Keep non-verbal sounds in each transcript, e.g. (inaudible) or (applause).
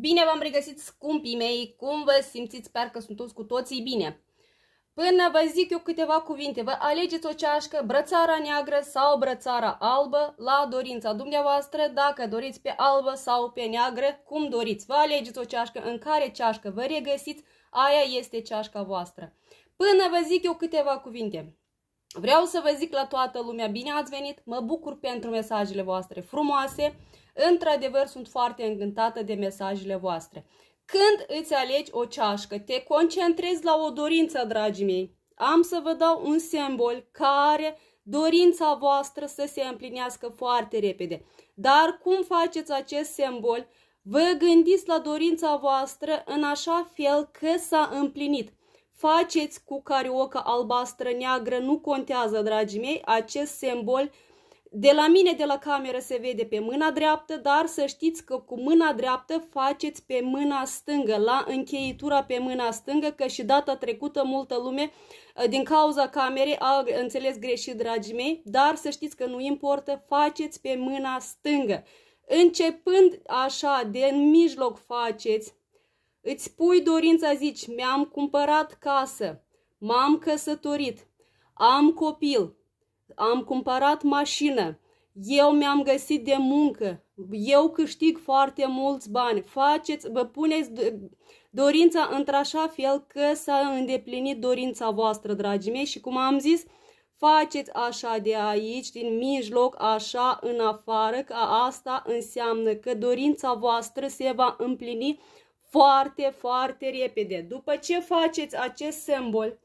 Bine v-am regăsit, scumpii mei, cum vă simțiți? Sper că sunteți cu toții bine. Până vă zic eu câteva cuvinte, vă alegeți o ceașcă, brățara neagră sau brățara albă, la dorința dumneavoastră, dacă doriți pe albă sau pe neagră, cum doriți. Vă alegeți o ceașcă, în care ceașcă vă regăsiți, aia este ceașca voastră. Până vă zic eu câteva cuvinte. Vreau să vă zic la toată lumea, bine ați venit, mă bucur pentru mesajele voastre frumoase, Într-adevăr, sunt foarte încântată de mesajele voastre. Când îți alegi o ceașcă, te concentrezi la o dorință, dragii mei. Am să vă dau un simbol care dorința voastră să se împlinească foarte repede. Dar cum faceți acest simbol? Vă gândiți la dorința voastră în așa fel că s-a împlinit. Faceți cu carioca albastră, neagră, nu contează, dragii mei, acest simbol de la mine, de la cameră, se vede pe mâna dreaptă, dar să știți că cu mâna dreaptă faceți pe mâna stângă, la încheitura pe mâna stângă, că și data trecută multă lume, uh, din cauza camerei, a înțeles greșit, dragii mei, dar să știți că nu importă, faceți pe mâna stângă. Începând așa, de în mijloc faceți, îți pui dorința, zici, mi-am cumpărat casă, m-am căsătorit, am copil, am cumpărat mașină, eu mi-am găsit de muncă, eu câștig foarte mulți bani, faceți, vă puneți dorința într-așa fel că s-a îndeplinit dorința voastră, dragii mei, și cum am zis, faceți așa de aici, din mijloc, așa în afară, că asta înseamnă că dorința voastră se va împlini foarte, foarte repede. După ce faceți acest simbol,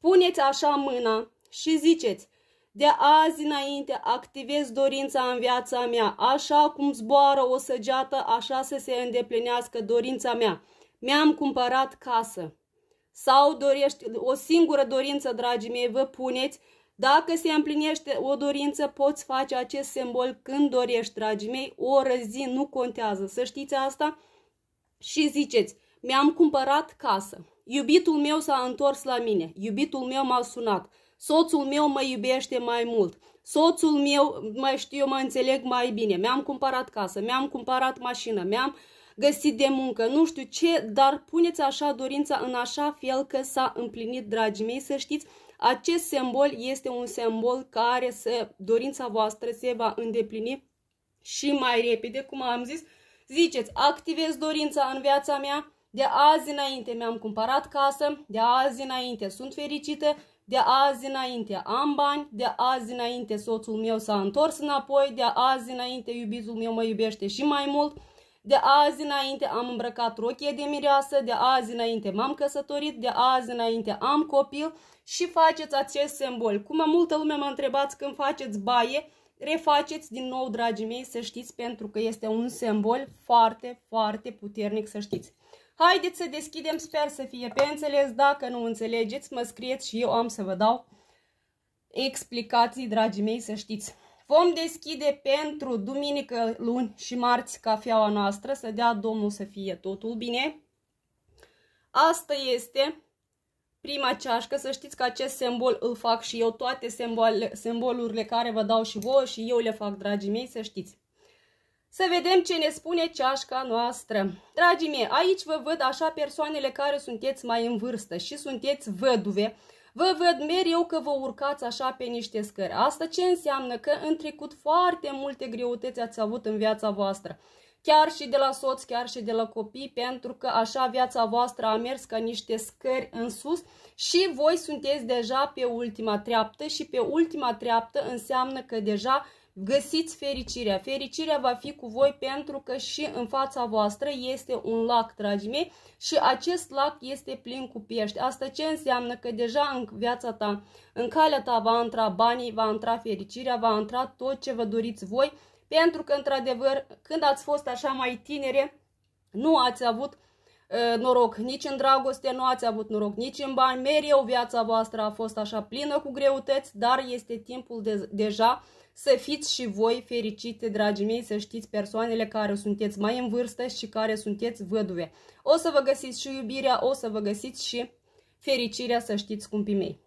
puneți așa mâna și ziceți, de azi înainte activez dorința în viața mea, așa cum zboară o săgeată, așa să se îndeplinească dorința mea. Mi-am cumpărat casă. Sau dorești, o singură dorință, dragii mei, vă puneți, dacă se împlinește o dorință, poți face acest simbol când dorești, dragii mei, o zi nu contează, să știți asta și ziceți, mi-am cumpărat casă, iubitul meu s-a întors la mine, iubitul meu m-a sunat, soțul meu mă iubește mai mult, soțul meu, mai știu, eu mă înțeleg mai bine, mi-am cumpărat casă, mi-am cumpărat mașină, mi-am găsit de muncă, nu știu ce, dar puneți așa dorința în așa fel că s-a împlinit, dragii mei, să știți, acest simbol este un simbol care se dorința voastră se va îndeplini și mai repede, cum am zis, ziceți, activez dorința în viața mea, de azi înainte mi-am cumpărat casă, de azi înainte sunt fericită, de azi înainte am bani, de azi înainte soțul meu s-a întors înapoi, de azi înainte iubitul meu mă iubește și mai mult, de azi înainte am îmbrăcat rochie de mireasă, de azi înainte m-am căsătorit, de azi înainte am copil și faceți acest simbol. Cum multă lume mă întrebați când faceți baie, refaceți din nou, dragii mei, să știți, pentru că este un simbol foarte, foarte puternic, să știți. Haideți să deschidem, sper să fie pe înțeles. Dacă nu înțelegeți, mă scrieți și eu am să vă dau explicații, dragii mei, să știți. Vom deschide pentru duminică, luni și marți cafeaua noastră, să dea Domnul să fie totul bine. Asta este prima ceașcă, să știți că acest simbol îl fac și eu, toate simbol, simbolurile care vă dau și vouă și eu le fac, dragii mei, să știți. Să vedem ce ne spune ceașca noastră. Dragii mei, aici vă văd așa persoanele care sunteți mai în vârstă și sunteți văduve. Vă văd mereu că vă urcați așa pe niște scări. Asta ce înseamnă? Că în trecut foarte multe greutăți ați avut în viața voastră. Chiar și de la soț, chiar și de la copii, pentru că așa viața voastră a mers ca niște scări în sus și voi sunteți deja pe ultima treaptă și pe ultima treaptă înseamnă că deja Găsiți fericirea. Fericirea va fi cu voi pentru că și în fața voastră este un lac, dragii mei, și acest lac este plin cu pești. Asta ce înseamnă? Că deja în viața ta, în calea ta va intra banii, va intra fericirea, va intra tot ce vă doriți voi, pentru că, într-adevăr, când ați fost așa mai tinere, nu ați avut ă, noroc nici în dragoste, nu ați avut noroc nici în bani, mereu viața voastră a fost așa plină cu greutăți, dar este timpul de deja să fiți și voi fericite, dragii mei, să știți persoanele care sunteți mai în vârstă și care sunteți văduve. O să vă găsiți și iubirea, o să vă găsiți și fericirea, să știți, scumpii mei.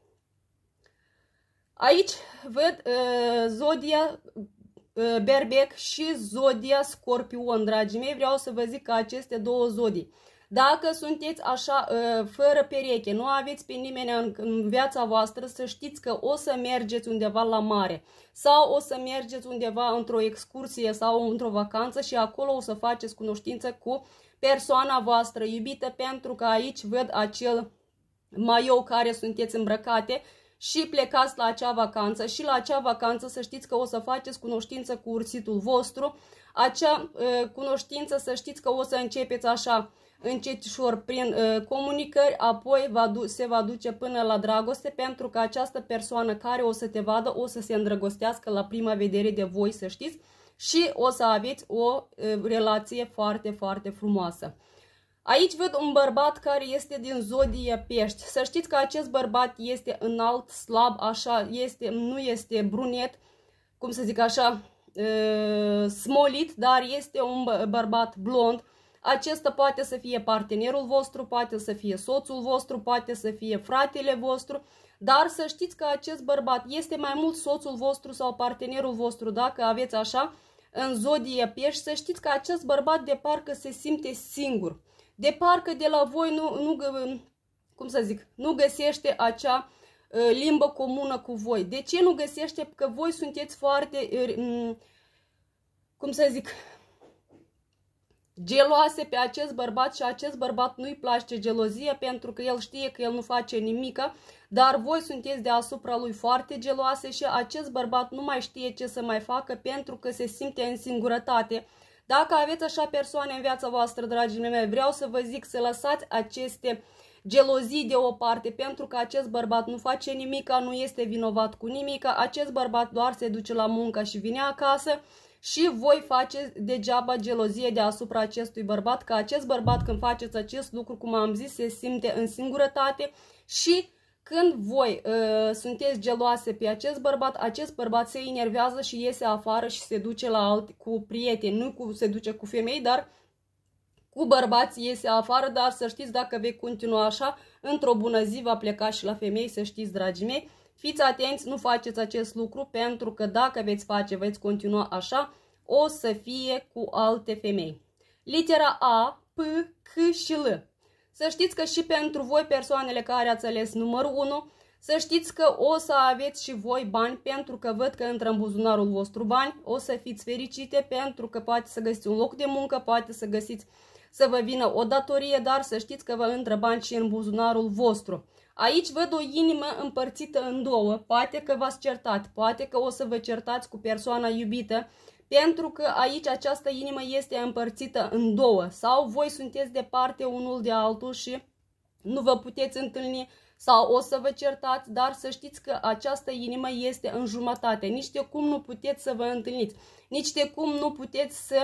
Aici văd uh, zodia uh, berbec și zodia scorpion, dragii mei. Vreau să vă zic că aceste două zodii dacă sunteți așa ă, fără pereche, nu aveți pe nimeni în viața voastră, să știți că o să mergeți undeva la mare sau o să mergeți undeva într-o excursie sau într-o vacanță și acolo o să faceți cunoștință cu persoana voastră iubită pentru că aici văd acel maiou care sunteți îmbrăcate și plecați la acea vacanță și la acea vacanță să știți că o să faceți cunoștință cu ursitul vostru, acea ă, cunoștință să știți că o să începeți așa încetișor prin uh, comunicări, apoi va se va duce până la dragoste pentru că această persoană care o să te vadă o să se îndrăgostească la prima vedere de voi, să știți, și o să aveți o uh, relație foarte, foarte frumoasă. Aici văd un bărbat care este din zodie pești. Să știți că acest bărbat este înalt, slab, așa, este, nu este brunet, cum să zic așa, uh, smolit, dar este un bărbat blond, acesta poate să fie partenerul vostru, poate să fie soțul vostru, poate să fie fratele vostru, dar să știți că acest bărbat este mai mult soțul vostru sau partenerul vostru, dacă aveți așa, în zodie pești, să știți că acest bărbat de parcă se simte singur. De parcă de la voi nu, nu, cum să zic, nu găsește acea ă, limbă comună cu voi. De ce nu găsește? Că voi sunteți foarte, ă, cum să zic, geloase pe acest bărbat și acest bărbat nu-i place gelozia pentru că el știe că el nu face nimică, dar voi sunteți deasupra lui foarte geloase și acest bărbat nu mai știe ce să mai facă pentru că se simte în singurătate. Dacă aveți așa persoane în viața voastră, dragii mei, vreau să vă zic să lăsați aceste gelozii de o parte pentru că acest bărbat nu face nimica, nu este vinovat cu nimica, acest bărbat doar se duce la muncă și vine acasă, și voi faceți degeaba gelozie deasupra acestui bărbat, că acest bărbat când faceți acest lucru, cum am zis, se simte în singurătate și când voi uh, sunteți geloase pe acest bărbat, acest bărbat se enervează și iese afară și se duce la alt, cu prieteni, nu cu, se duce cu femei, dar cu bărbați iese afară, dar să știți dacă vei continua așa, într-o bună zi va pleca și la femei, să știți, dragii mei. Fiți atenți, nu faceți acest lucru pentru că dacă veți face, veți continua așa, o să fie cu alte femei. Litera A, P, C și L. Să știți că și pentru voi, persoanele care ați ales numărul 1, să știți că o să aveți și voi bani pentru că văd că intră în buzunarul vostru bani, o să fiți fericite pentru că poate să găsiți un loc de muncă, poate să găsiți să vă vină o datorie, dar să știți că vă intră bani și în buzunarul vostru. Aici văd o inimă împărțită în două, poate că v-ați certat, poate că o să vă certați cu persoana iubită, pentru că aici această inimă este împărțită în două sau voi sunteți departe unul de altul și nu vă puteți întâlni sau o să vă certați, dar să știți că această inimă este în jumătate, nici de cum nu puteți să vă întâlniți, nici de cum nu puteți să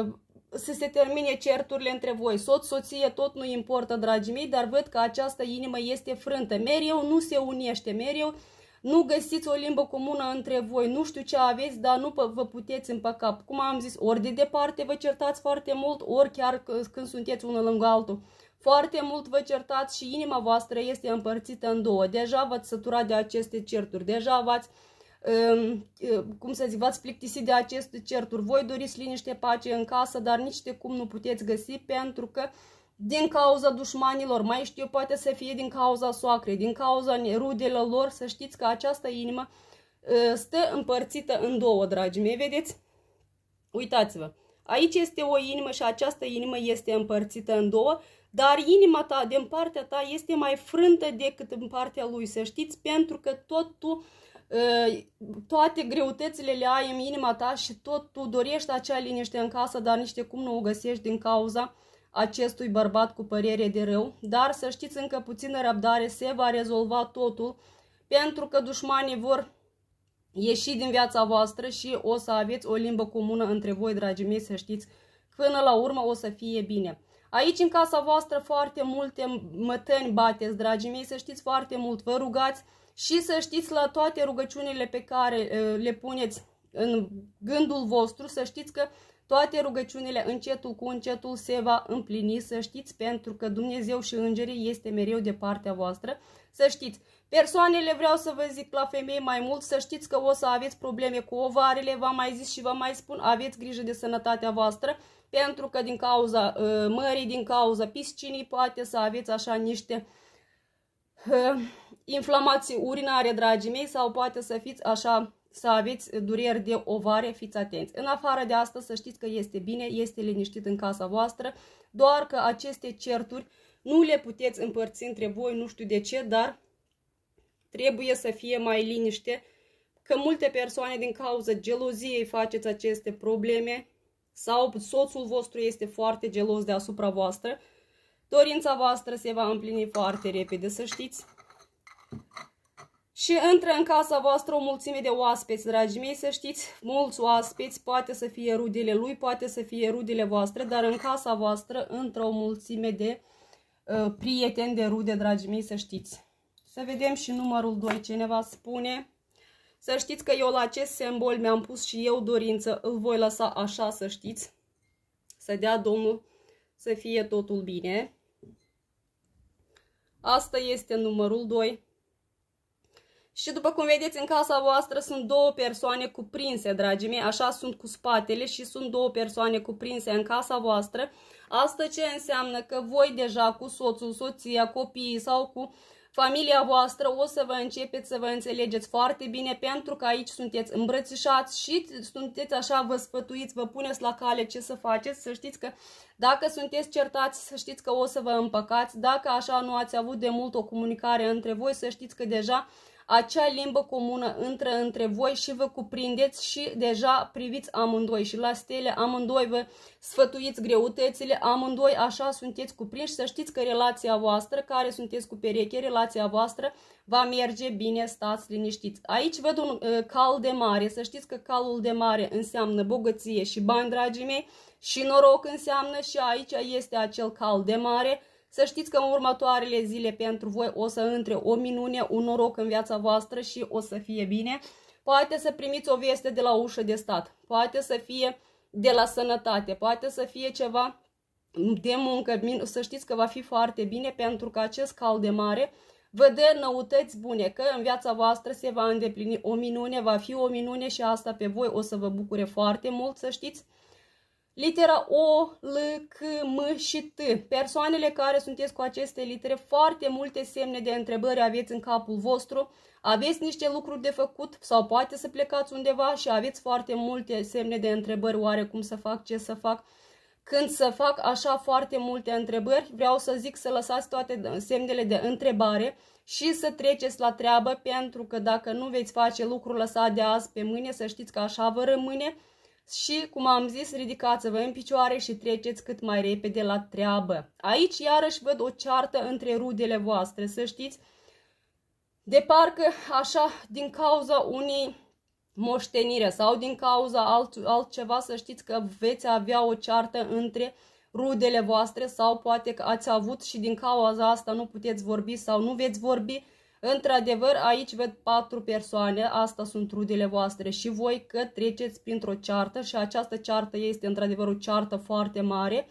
uh, să se termine certurile între voi. Soț, soție, tot nu importă, dragii mei, dar văd că această inimă este frântă. Mereu nu se unește, mereu nu găsiți o limbă comună între voi. Nu știu ce aveți, dar nu vă puteți împăca. Cum am zis, ori de departe vă certați foarte mult, ori chiar când sunteți unul lângă altul. Foarte mult vă certați și inima voastră este împărțită în două. Deja v-ați săturat de aceste certuri, deja v-ați uh, Ehm, cum să zic, v-ați plictisit de acest certuri. Voi doriți liniște, pace în casă, dar nici de cum nu puteți găsi pentru că din cauza dușmanilor, mai știu, poate să fie din cauza soacrei, din cauza rudelor lor, să știți că această inimă stă împărțită în două, dragii mei, vedeți? Uitați-vă, aici este o inimă și această inimă este împărțită în două, dar inima ta, din partea ta, este mai frântă decât în partea lui, să știți, pentru că tot tu uh, Ă, toate greutățile le ai în inima ta și tot tu dorești acea liniște în casă, dar niște cum nu o găsești din cauza acestui bărbat cu părere de rău, dar să știți încă puțină răbdare, se va rezolva totul, pentru că dușmanii vor ieși din viața voastră și o să aveți o limbă comună între voi, dragii mei, să știți, până la urmă o să fie bine. Aici în casa voastră foarte multe mătăni bateți, dragii mei, să știți foarte mult, vă rugați, și să știți la toate rugăciunile pe care le puneți în gândul vostru, să știți că toate rugăciunile încetul cu încetul se va împlini, să știți, pentru că Dumnezeu și Îngerii este mereu de partea voastră, să știți. Persoanele vreau să vă zic la femei mai mult, să știți că o să aveți probleme cu ovarele, v-am mai zis și vă mai spun, aveți grijă de sănătatea voastră, pentru că din cauza uh, mării, din cauza piscinii, poate să aveți așa niște... Uh, inflamații urinare, dragii mei, sau poate să fiți așa, să aveți dureri de ovare, fiți atenți. În afară de asta, să știți că este bine, este liniștit în casa voastră, doar că aceste certuri nu le puteți împărți între voi, nu știu de ce, dar trebuie să fie mai liniște, că multe persoane din cauza geloziei faceți aceste probleme sau soțul vostru este foarte gelos deasupra voastră, dorința voastră se va împlini foarte repede, să știți. Și intră în casa voastră o mulțime de oaspeți, dragii mei, să știți, mulți oaspeți, poate să fie rudele lui, poate să fie rudele voastre, dar în casa voastră intră o mulțime de uh, prieteni de rude, dragii mei, să știți. Să vedem și numărul 2, cineva spune. Să știți că eu la acest simbol mi-am pus și eu dorință, îl voi lăsa așa, să știți. Să dea Domnul să fie totul bine. Asta este numărul 2. Și după cum vedeți, în casa voastră sunt două persoane cuprinse, dragii mei, așa sunt cu spatele și sunt două persoane cuprinse în casa voastră. Asta ce înseamnă că voi deja cu soțul, soția, copiii sau cu familia voastră o să vă începeți să vă înțelegeți foarte bine pentru că aici sunteți îmbrățișați și sunteți așa, vă sfătuiți, vă puneți la cale ce să faceți, să știți că dacă sunteți certați, să știți că o să vă împăcați, dacă așa nu ați avut de mult o comunicare între voi, să știți că deja acea limbă comună între între voi și vă cuprindeți și deja priviți amândoi și la stele, amândoi vă sfătuiți greutățile, amândoi așa sunteți cuprinși, să știți că relația voastră, care sunteți cu pereche, relația voastră va merge bine, stați liniștiți. Aici văd un uh, cal de mare, să știți că calul de mare înseamnă bogăție și bani, dragii mei, și noroc înseamnă și aici este acel cal de mare, să știți că în următoarele zile pentru voi o să între o minune, un noroc în viața voastră și o să fie bine. Poate să primiți o veste de la ușă de stat, poate să fie de la sănătate, poate să fie ceva de muncă. Să știți că va fi foarte bine pentru că acest cal de mare vă dă năutăți bune, că în viața voastră se va îndeplini o minune, va fi o minune și asta pe voi o să vă bucure foarte mult, să știți litera O, L, C, M și T. Persoanele care sunteți cu aceste litere, foarte multe semne de întrebări aveți în capul vostru, aveți niște lucruri de făcut sau poate să plecați undeva și aveți foarte multe semne de întrebări, oare cum să fac, ce să fac. Când să fac așa foarte multe întrebări, vreau să zic să lăsați toate semnele de întrebare și să treceți la treabă, pentru că dacă nu veți face lucrul lăsat de azi pe mâine, să știți că așa vă rămâne, și, cum am zis, ridicați-vă în picioare și treceți cât mai repede la treabă. Aici iarăși văd o ceartă între rudele voastre, să știți, de parcă așa din cauza unei moștenire sau din cauza alt, altceva, să știți că veți avea o ceartă între rudele voastre sau poate că ați avut și din cauza asta nu puteți vorbi sau nu veți vorbi, Într-adevăr, aici văd patru persoane, asta sunt rudele voastre și voi că treceți printr-o ceartă și această ceartă este într-adevăr o ceartă foarte mare.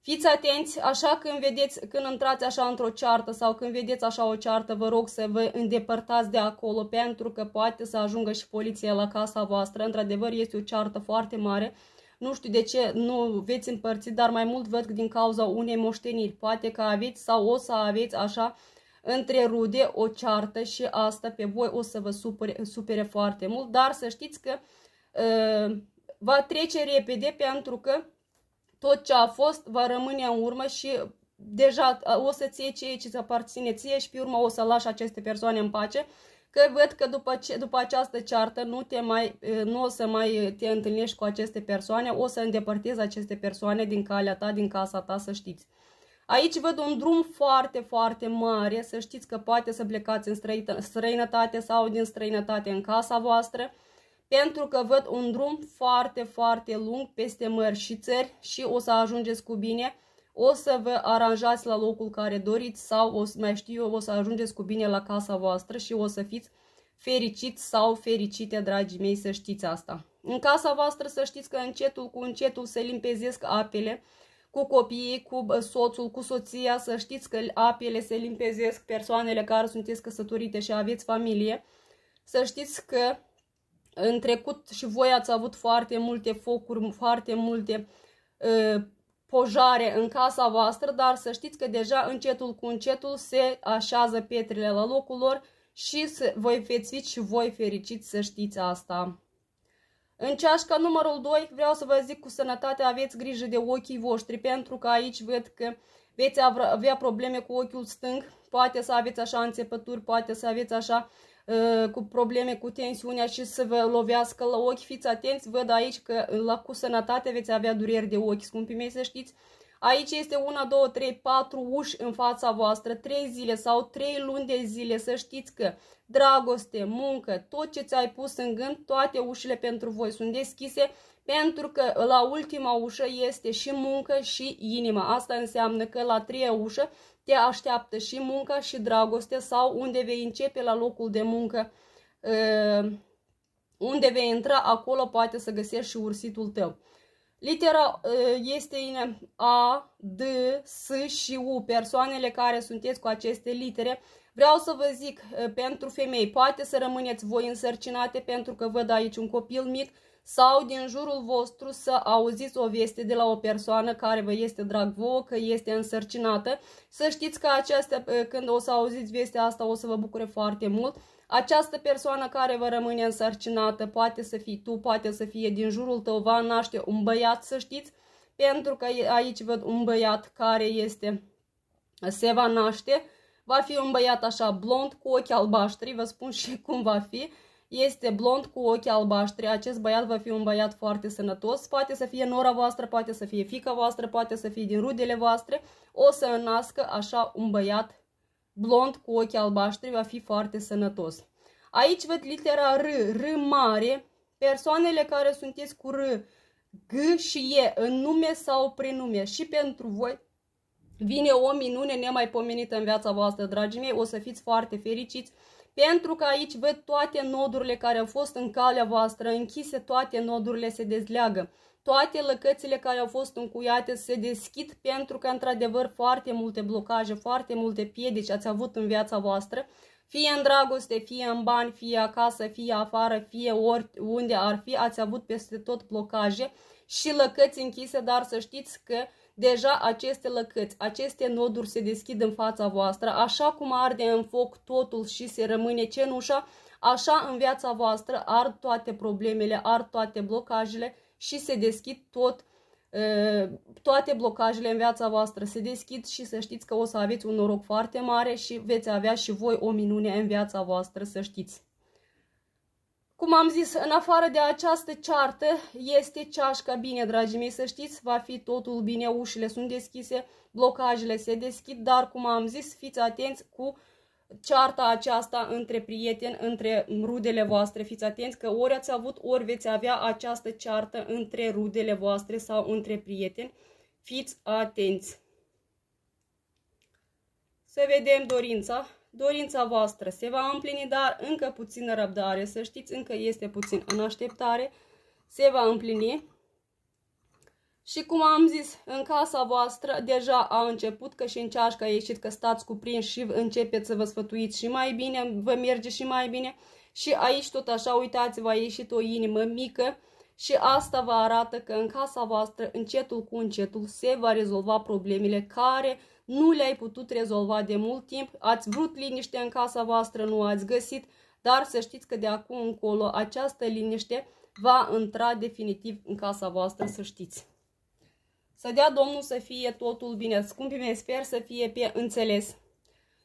Fiți atenți, așa când vedeți, când intrați așa într-o ceartă sau când vedeți așa o ceartă, vă rog să vă îndepărtați de acolo pentru că poate să ajungă și poliția la casa voastră. Într-adevăr, este o ceartă foarte mare. Nu știu de ce nu veți împărți, dar mai mult văd din cauza unei moșteniri. Poate că aveți sau o să aveți așa între rude o ceartă și asta pe voi o să vă supere, supere foarte mult, dar să știți că uh, va trece repede pentru că tot ce a fost va rămâne în urmă și deja o să ție ceea ce îți aparține ție și pe urmă o să lași aceste persoane în pace, că văd că după, ce, după această ceartă nu, te mai, ă, nu o să mai te întâlnești cu aceste persoane, o să îndepărtezi aceste persoane din calea ta, din casa ta, să știți. Aici văd un drum foarte, foarte mare, să știți că poate să plecați în străinătate sau din străinătate în casa voastră, pentru că văd un drum foarte, foarte lung peste mări și țări și o să ajungeți cu bine, o să vă aranjați la locul care doriți sau, o, mai știu eu, o să ajungeți cu bine la casa voastră și o să fiți fericiți sau fericite, dragii mei, să știți asta. În casa voastră să știți că încetul cu încetul se limpezesc apele, cu copiii, cu soțul, cu soția, să știți că apele se limpezesc, persoanele care sunteți căsătorite și aveți familie, să știți că în trecut și voi ați avut foarte multe focuri, foarte multe uh, pojare în casa voastră, dar să știți că deja încetul cu încetul se așează pietrele la locul lor și voi veți fi și voi fericiți să știți asta. În ceașca numărul 2 vreau să vă zic cu sănătate aveți grijă de ochii voștri pentru că aici văd că veți avea probleme cu ochiul stâng, poate să aveți așa înțepături, poate să aveți așa uh, cu probleme cu tensiunea și să vă lovească la ochi, fiți atenți, văd aici că la cu sănătate veți avea dureri de ochi, scumpii mei să știți, Aici este una, două, trei, patru uși în fața voastră, Trei zile sau trei luni de zile, să știți că dragoste, muncă, tot ce ți-ai pus în gând, toate ușile pentru voi sunt deschise, pentru că la ultima ușă este și muncă și inima. Asta înseamnă că la treia ușă te așteaptă și munca și dragoste sau unde vei începe la locul de muncă. Ă, unde vei intra, acolo poate să găsești și ursitul tău. Litera este în A, D, S și U, persoanele care sunteți cu aceste litere. Vreau să vă zic, pentru femei, poate să rămâneți voi însărcinate pentru că văd aici un copil mic sau din jurul vostru să auziți o veste de la o persoană care vă este drag vouă, că este însărcinată. Să știți că aceasta, când o să auziți vestea asta, o să vă bucure foarte mult această persoană care va rămâne însărcinată poate să fii tu, poate să fie din jurul tău, va naște un băiat, să știți, pentru că aici văd un băiat care este, se va naște, va fi un băiat așa blond cu ochi albaștri, vă spun și (laughs) cum va fi, este blond cu ochi albaștri, acest băiat va fi un băiat foarte sănătos, poate să fie nora voastră, poate să fie fica voastră, poate să fie din rudele voastre, o să nască așa un băiat blond cu ochi albaștri va fi foarte sănătos. Aici văd litera R, R mare. Persoanele care sunteți cu R, G și E în nume sau prenume și pentru voi vine o minune nemaipomenită în viața voastră, dragii mei. O să fiți foarte fericiți pentru că aici văd toate nodurile care au fost în calea voastră închise, toate nodurile se dezleagă toate lăcățile care au fost încuiate se deschid pentru că, într-adevăr, foarte multe blocaje, foarte multe piedici ați avut în viața voastră, fie în dragoste, fie în bani, fie acasă, fie afară, fie oriunde ar fi, ați avut peste tot blocaje și lăcăți închise, dar să știți că deja aceste lăcăți, aceste noduri se deschid în fața voastră, așa cum arde în foc totul și se rămâne cenușa, așa în viața voastră ard toate problemele, ard toate blocajele și se deschid tot, toate blocajele în viața voastră. Se deschid și să știți că o să aveți un noroc foarte mare și veți avea și voi o minune în viața voastră, să știți. Cum am zis, în afară de această ceartă este ceașca bine, dragii mei, să știți, va fi totul bine, ușile sunt deschise, blocajele se deschid, dar cum am zis, fiți atenți cu uh, cearta aceasta între prieteni, între rudele voastre. Fiți atenți că ori ați avut, ori veți avea această ceartă între rudele voastre sau între prieteni. Fiți atenți! Să vedem dorința. Dorința voastră se va împlini, dar încă puțină răbdare. Să știți, încă este puțin în așteptare. Se va împlini. Și cum am zis, în casa voastră deja a început că și în ceașca a ieșit că stați cuprins și începeți să vă sfătuiți și mai bine, vă merge și mai bine. Și aici tot așa, uitați-vă, a ieșit o inimă mică și asta vă arată că în casa voastră, încetul cu încetul, se va rezolva problemele care nu le-ai putut rezolva de mult timp. Ați vrut liniște în casa voastră, nu ați găsit, dar să știți că de acum încolo această liniște va intra definitiv în casa voastră, să știți. Să dea Domnul să fie totul bine. Scumpii mei, sper să fie pe înțeles.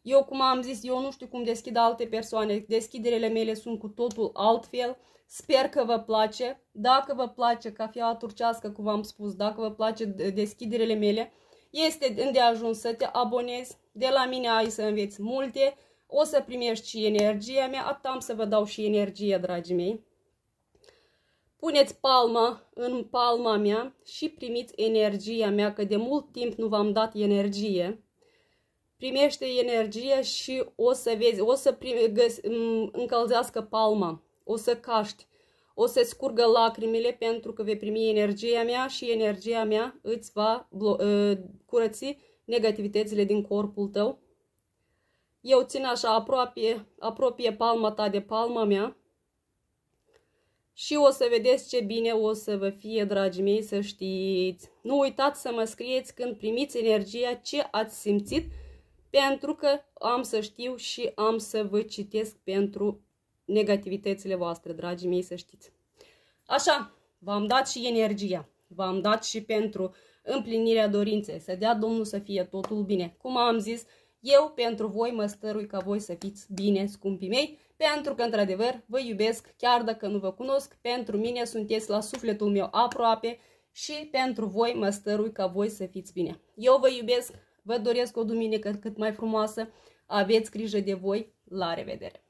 Eu, cum am zis, eu nu știu cum deschid alte persoane. Deschiderile mele sunt cu totul altfel. Sper că vă place. Dacă vă place cafea turcească, cum v-am spus, dacă vă place deschiderile mele, este îndeajuns să te abonezi. De la mine ai să înveți multe. O să primești și energia mea. Atam am să vă dau și energie, dragii mei. Puneți palma în palma mea și primiți energia mea, că de mult timp nu v-am dat energie. Primește energia și o să vezi, o să prime, găs, încălzească palma, o să caști, o să scurgă lacrimile pentru că vei primi energia mea și energia mea îți va ă, curăți negativitățile din corpul tău. Eu țin așa, apropie, apropie palma ta de palma mea și o să vedeți ce bine o să vă fie, dragii mei, să știți. Nu uitați să mă scrieți când primiți energia ce ați simțit, pentru că am să știu și am să vă citesc pentru negativitățile voastre, dragii mei, să știți. Așa, v-am dat și energia, v-am dat și pentru împlinirea dorinței, să dea Domnul să fie totul bine. Cum am zis, eu pentru voi mă stărui ca voi să fiți bine, scumpii mei, pentru că, într-adevăr, vă iubesc chiar dacă nu vă cunosc, pentru mine sunteți la sufletul meu aproape și pentru voi mă stărui ca voi să fiți bine. Eu vă iubesc, vă doresc o duminică cât mai frumoasă, aveți grijă de voi, la revedere!